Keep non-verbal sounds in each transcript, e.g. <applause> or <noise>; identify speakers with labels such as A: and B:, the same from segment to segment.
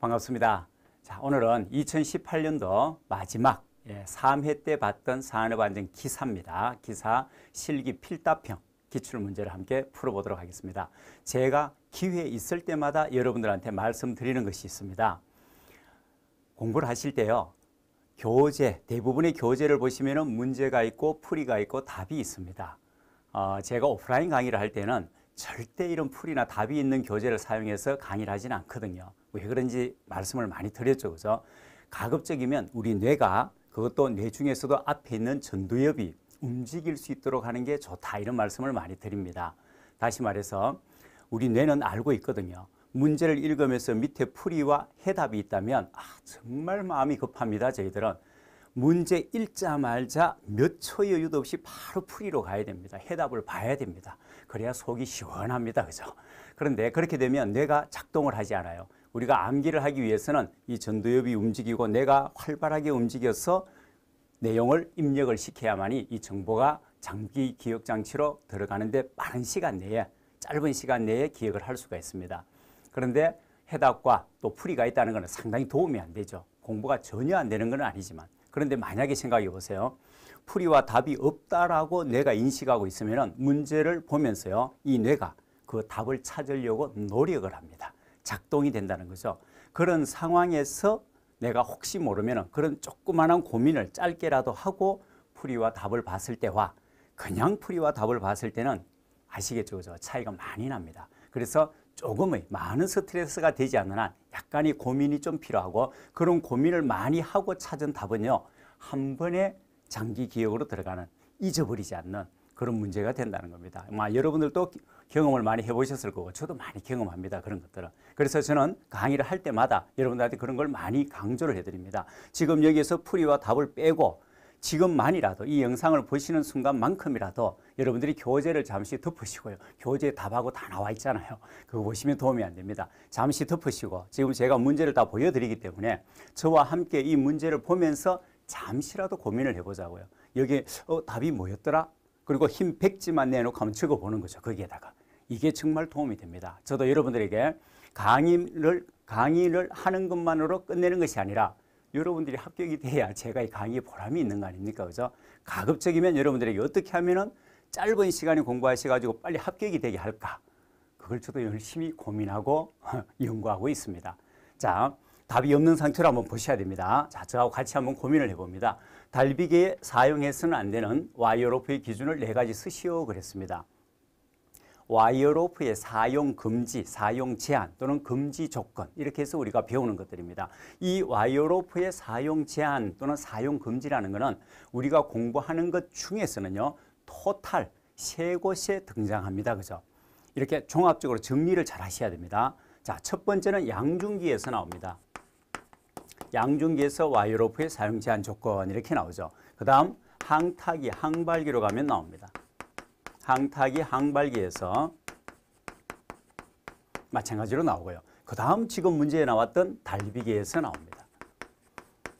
A: 반갑습니다. 자, 오늘은 2018년도 마지막 예, 3회 때 봤던 산업안전 기사입니다. 기사 실기 필답형 기출문제를 함께 풀어보도록 하겠습니다. 제가 기회 있을 때마다 여러분들한테 말씀드리는 것이 있습니다. 공부를 하실 때요. 교재, 대부분의 교재를 보시면 문제가 있고 풀이가 있고 답이 있습니다. 어, 제가 오프라인 강의를 할 때는 절대 이런 풀이나 답이 있는 교재를 사용해서 강의를 하진 않거든요. 왜 그런지 말씀을 많이 드렸죠. 그죠? 가급적이면 우리 뇌가 그것도 뇌 중에서도 앞에 있는 전두엽이 움직일 수 있도록 하는 게 좋다. 이런 말씀을 많이 드립니다. 다시 말해서 우리 뇌는 알고 있거든요. 문제를 읽으면서 밑에 풀이와 해답이 있다면 아, 정말 마음이 급합니다. 저희들은 문제 읽자 말자 몇 초의 여유도 없이 바로 풀이로 가야 됩니다. 해답을 봐야 됩니다. 그래야 속이 시원합니다. 그죠? 그런데 그렇게 되면 뇌가 작동을 하지 않아요. 우리가 암기를 하기 위해서는 이 전두엽이 움직이고 뇌가 활발하게 움직여서 내용을 입력을 시켜야만이 이 정보가 장기 기억 장치로 들어가는데 빠른 시간 내에 짧은 시간 내에 기억을 할 수가 있습니다. 그런데 해답과 또 풀이가 있다는 것은 상당히 도움이 안 되죠. 공부가 전혀 안 되는 건 아니지만 그런데 만약에 생각해 보세요. 풀이와 답이 없다라고 뇌가 인식하고 있으면 문제를 보면서요. 이 뇌가 그 답을 찾으려고 노력을 합니다. 작동이 된다는 거죠. 그런 상황에서 내가 혹시 모르면 그런 조그만한 고민을 짧게라도 하고 풀이와 답을 봤을 때와 그냥 풀이와 답을 봤을 때는 아시겠죠? 그죠? 차이가 많이 납니다. 그래서 조금의 많은 스트레스가 되지 않는 한 약간의 고민이 좀 필요하고 그런 고민을 많이 하고 찾은 답은요. 한 번에 장기 기억으로 들어가는 잊어버리지 않는 그런 문제가 된다는 겁니다. 아마 여러분들도 경험을 많이 해보셨을 거고 저도 많이 경험합니다. 그런 것들은. 그래서 저는 강의를 할 때마다 여러분들한테 그런 걸 많이 강조를 해드립니다. 지금 여기에서 풀이와 답을 빼고 지금만이라도 이 영상을 보시는 순간만큼이라도 여러분들이 교재를 잠시 덮으시고요. 교재 답하고 다 나와 있잖아요. 그거 보시면 도움이 안 됩니다. 잠시 덮으시고 지금 제가 문제를 다 보여드리기 때문에 저와 함께 이 문제를 보면서 잠시라도 고민을 해보자고요. 여기 어, 답이 뭐였더라? 그리고 흰 백지만 내놓고 한번 적어보는 거죠. 거기에다가. 이게 정말 도움이 됩니다. 저도 여러분들에게 강의를, 강의를 하는 것만으로 끝내는 것이 아니라 여러분들이 합격이 돼야 제가 이 강의에 보람이 있는 거 아닙니까? 그죠? 가급적이면 여러분들에게 어떻게 하면은 짧은 시간에 공부하셔가지고 빨리 합격이 되게 할까? 그걸 저도 열심히 고민하고 <laughs> 연구하고 있습니다. 자, 답이 없는 상태로 한번 보셔야 됩니다. 자, 저하고 같이 한번 고민을 해봅니다. 달비계에 사용해서는 안 되는 와이어로프의 기준을 네 가지 쓰시오 그랬습니다. 와이어로프의 사용 금지, 사용 제한 또는 금지 조건 이렇게 해서 우리가 배우는 것들입니다. 이 와이어로프의 사용 제한 또는 사용 금지라는 것은 우리가 공부하는 것 중에서는요. 토탈 세 곳에 등장합니다. 그죠? 이렇게 종합적으로 정리를 잘 하셔야 됩니다. 자, 첫 번째는 양중기에서 나옵니다. 양중기에서 와이어로프의 사용 제한 조건 이렇게 나오죠. 그 다음 항타기, 항발기로 가면 나옵니다. 항타기, 항발기에서 마찬가지로 나오고요. 그 다음 지금 문제에 나왔던 달리기에서 나옵니다.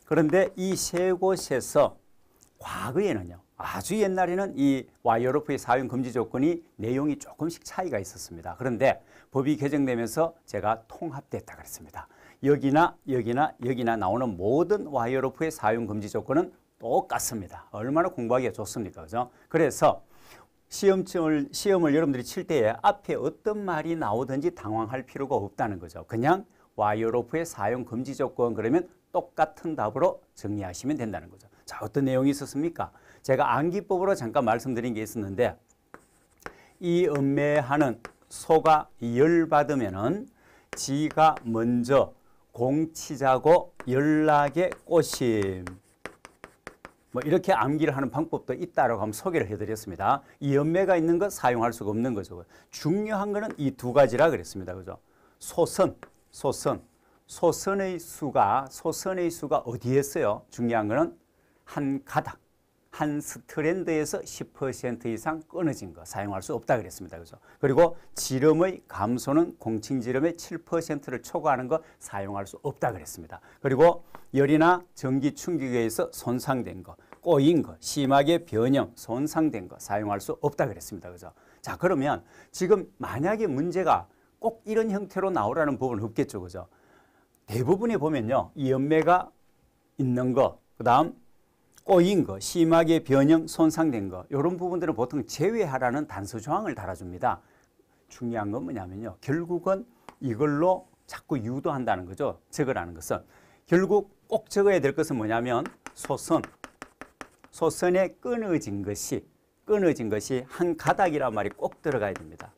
A: 그런데 이 세 곳에서 과거에는요. 아주 옛날에는 이 와이어로프의 사용 금지 조건이 내용이 조금씩 차이가 있었습니다. 그런데 법이 개정되면서 제가 통합됐다 그랬습니다. 여기나 여기나 여기나 나오는 모든 와이어로프의 사용 금지 조건은 똑같습니다. 얼마나 공부하기가 좋습니까? 그죠? 그래서 시험을, 시험을 여러분들이 칠 때에 앞에 어떤 말이 나오든지 당황할 필요가 없다는 거죠. 그냥 와이어로프의 사용 금지 조건 그러면 똑같은 답으로 정리하시면 된다는 거죠. 자, 어떤 내용이 있었습니까? 제가 암기법으로 잠깐 말씀드린 게 있었는데 이 음매하는 소가 열받으면은 지가 먼저 공치자고 연락의 꽃임. 뭐 이렇게 암기를 하는 방법도 있다라고 한번 소개를 해드렸습니다. 이 연매가 있는 것 사용할 수가 없는 거죠. 중요한 거는 이두 가지라 그랬습니다. 그죠? 소선, 소선. 소선의 수가, 소선의 수가 어디에 있어요? 중요한 거는 한 가닥. 한 스트랜드에서 10% 이상 끊어진 거 사용할 수 없다 그랬습니다. 그래서 그리고 지름의 감소는 공칭 지름의 7%를 초과하는 거 사용할 수 없다 그랬습니다. 그리고 열이나 전기 충격에 의해서 손상된 거, 꼬인 거, 심하게 변형, 손상된 거 사용할 수 없다 그랬습니다. 그죠? 자, 그러면 지금 만약에 문제가 꼭 이런 형태로 나오라는 부분은 없겠죠. 그죠? 대부분이 보면요. 이 연매가 있는 거, 그다음 꼬인 거, 심하게 변형, 손상된 거 이런 부분들은 보통 제외하라는 단서 조항을 달아줍니다. 중요한 건 뭐냐면요. 결국은 이걸로 자꾸 유도한다는 거죠. 적으라는 것은. 결국 꼭 적어야 될 것은 뭐냐면 소선, 소선에 끊어진 것이 끊어진 것이 한 가닥이란 말이 꼭 들어가야 됩니다.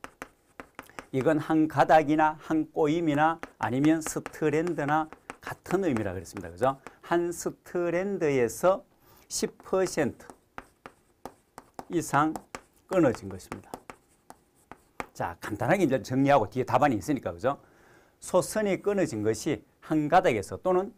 A: 이건 한 가닥이나 한 꼬임이나 아니면 스트랜드나 같은 의미라 그랬습니다. 그죠? 한 스트랜드에서 10% 이상 끊어진 것입니다. 자, 간단하게 이제 정리하고 뒤에 답안이 있으니까 그죠? 소선이 끊어진 것이 한 가닥에서 또는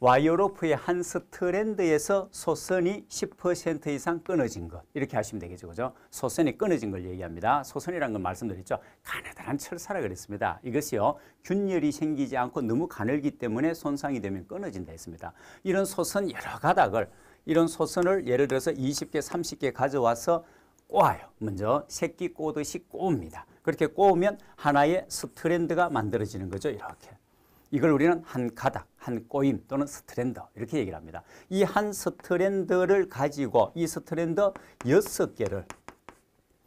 A: 와이어로프의 한 스트랜드에서 소선이 10% 이상 끊어진 것 이렇게 하시면 되겠죠. 그죠? 소선이 끊어진 걸 얘기합니다. 소선이라는 건 말씀드렸죠. 가느다란 철사라 그랬습니다. 이것이요. 균열이 생기지 않고 너무 가늘기 때문에 손상이 되면 끊어진다 했습니다. 이런 소선 여러 가닥을 이런 소선을 예를 들어서 20개, 30개 가져와서 꼬아요. 먼저 새끼 꼬듯이 꼬웁니다. 그렇게 꼬우면 하나의 스트랜드가 만들어지는 거죠. 이렇게. 이걸 우리는 한 가닥, 한 꼬임 또는 스트랜드 이렇게 얘기를 합니다. 이 한 스트랜드를 가지고 이 스트랜드 6개를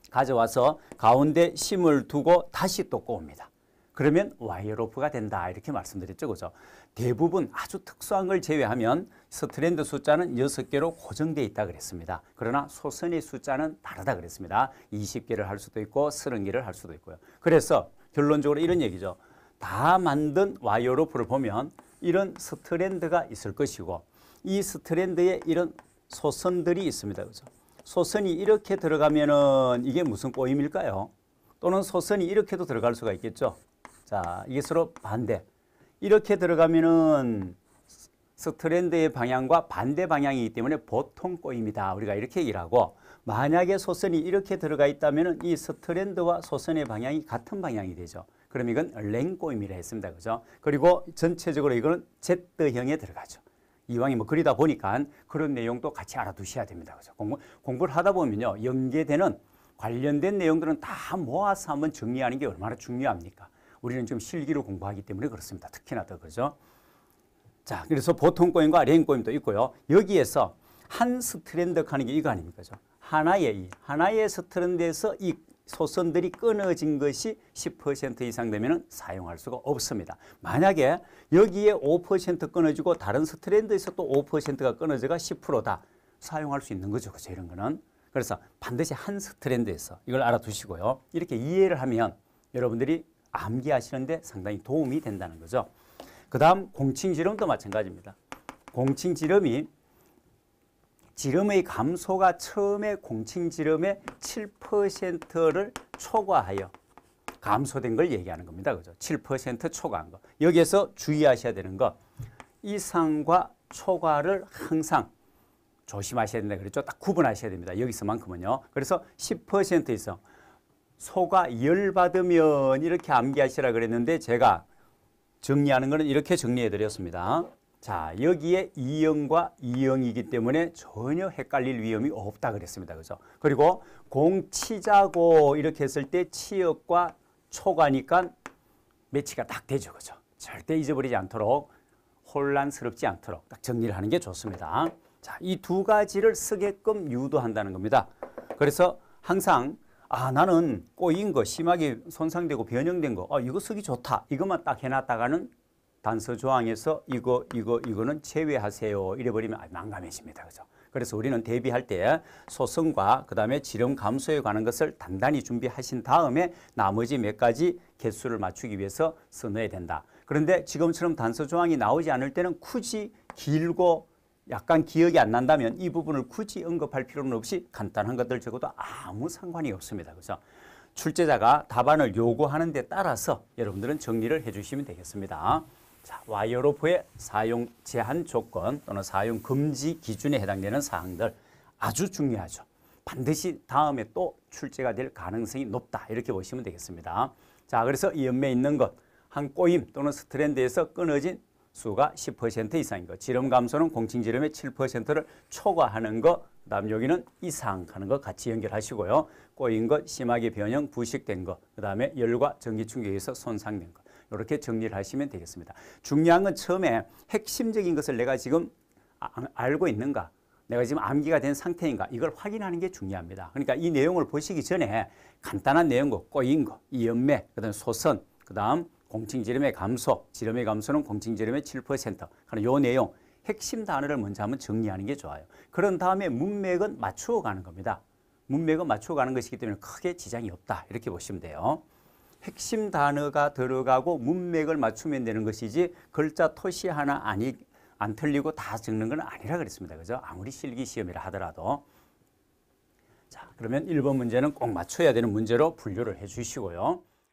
A: 가져와서 가운데 심을 두고 다시 또 꼬웁니다. 그러면 와이어 로프가 된다 이렇게 말씀드렸죠. 그죠? 대부분 아주 특수한 걸 제외하면 스트랜드 숫자는 6개로 고정되어 있다 그랬습니다. 그러나 소선의 숫자는 다르다 그랬습니다. 20개를 할 수도 있고 30개를 할 수도 있고요. 그래서 결론적으로 이런 얘기죠. 다 만든 와이어 로프를 보면 이런 스트랜드가 있을 것이고 이 스트랜드에 이런 소선들이 있습니다. 그죠? 소선이 이렇게 들어가면은 이게 무슨 꼬임일까요? 또는 소선이 이렇게도 들어갈 수가 있겠죠. 자, 이게 서로 반대. 이렇게 들어가면은 스트랜드의 방향과 반대 방향이기 때문에 보통 꼬입니다. 우리가 이렇게 일 하고 만약에 소선이 이렇게 들어가 있다면 이 스트랜드와 소선의 방향이 같은 방향이 되죠. 그럼 이건 랭꼬임이라 했습니다. 그죠? 그리고 전체적으로 이거는 Z형에 들어가죠. 이왕이 뭐 그리다 보니까 그런 내용도 같이 알아두셔야 됩니다. 그죠? 공부, 공부를 하다 보면요. 연계되는 관련된 내용들은 다 모아서 한번 정리하는 게 얼마나 중요합니까? 우리는 지금 실기로 공부하기 때문에 그렇습니다. 특히나 더 그죠? 자, 그래서 보통 꼬임과 레 꼬임도 있고요. 여기에서 한 스트랜드 가는게 이거 아닙니까? 그죠? 하나의 이, 하나의 스트랜드에서 이 소선들이 끊어진 것이 10% 이상 되면 사용할 수가 없습니다. 만약에 여기에 5% 끊어지고 다른 스트랜드에서 또 5%가 끊어져가 10%다. 사용할 수 있는 거죠. 그죠? 이런 거는. 그래서 반드시 한 스트랜드에서 이걸 알아두시고요. 이렇게 이해를 하면 여러분들이 암기하시는데 상당히 도움이 된다는 거죠. 그 다음 공칭지름도 마찬가지입니다. 공칭지름이 지름의 감소가 처음에 공칭지름의 7%를 초과하여 감소된 걸 얘기하는 겁니다. 그죠? 7% 초과한 거. 여기에서 주의하셔야 되는 거. 이상과 초과를 항상 조심하셔야 된다 그랬죠? 딱 구분하셔야 됩니다. 여기서만큼은요. 그래서 10% 이상 소가 열받으면 이렇게 암기하시라 그랬는데 제가 정리하는 것은 이렇게 정리해 드렸습니다. 자, 여기에 이형과 이형이기 때문에 전혀 헷갈릴 위험이 없다 그랬습니다. 그죠? 그리고 공치자고 이렇게 했을 때 치역과 초가니까 매치가 딱 되죠. 그죠? 절대 잊어버리지 않도록 혼란스럽지 않도록 딱 정리를 하는 게 좋습니다. 자, 이 두 가지를 쓰게끔 유도한다는 겁니다. 그래서 항상 아 나는 꼬인 거 심하게 손상되고 변형된 거 아, 이거 쓰기 좋다 이것만 딱 해놨다가는 단서 조항에서 이거 이거 이거는 제외하세요 이래버리면 아, 난감해집니다 그죠 그래서 우리는 대비할 때 소성과 그 다음에 지름 감소에 관한 것을 단단히 준비하신 다음에 나머지 몇 가지 개수를 맞추기 위해서 써넣어야 된다 그런데 지금처럼 단서 조항이 나오지 않을 때는 굳이 길고 약간 기억이 안 난다면 이 부분을 굳이 언급할 필요는 없이 간단한 것들 적어도 아무 상관이 없습니다. 그래서 출제자가 답안을 요구하는 데 따라서 여러분들은 정리를 해주시면 되겠습니다. 자, 와이어로프의 사용 제한 조건 또는 사용 금지 기준에 해당되는 사항들 아주 중요하죠. 반드시 다음에 또 출제가 될 가능성이 높다 이렇게 보시면 되겠습니다. 자, 그래서 이 연매에 있는 것, 한 꼬임 또는 스트랜드에서 끊어진 수가 10% 이상인 것, 지름 감소는 공칭 지름의 7%를 초과하는 것, 그다음 여기는 이상하는 것 같이 연결하시고요. 꼬인 것, 심하게 변형, 부식된 것, 그 다음에 열과 전기 충격에서 손상된 것. 이렇게 정리를 하시면 되겠습니다. 중요한 건 처음에 핵심적인 것을 내가 지금 아, 아, 알고 있는가, 내가 지금 암기가 된 상태인가 이걸 확인하는 게 중요합니다. 그러니까 이 내용을 보시기 전에 간단한 내용과 꼬인 거, 이연매, 그다음 소선, 그다음 공칭지름의 감소, 지름의 감소는 공칭지름의 7%그러요 내용 핵심 단어를 먼저 한번 정리하는 게 좋아요. 그런 다음에 문맥은 맞추어 가는 겁니다. 문맥은 맞추어 가는 것이기 때문에 크게 지장이 없다. 이렇게 보시면 돼요. 핵심 단어가 들어가고 문맥을 맞추면 되는 것이지 글자 토시 하나 아니, 안 틀리고 다 적는 건 아니라 그랬습니다. 그죠? 아무리 실기 시험이라 하더라도. 자, 그러면 1번 문제는 꼭 맞춰야 되는 문제로 분류를 해 주시고요.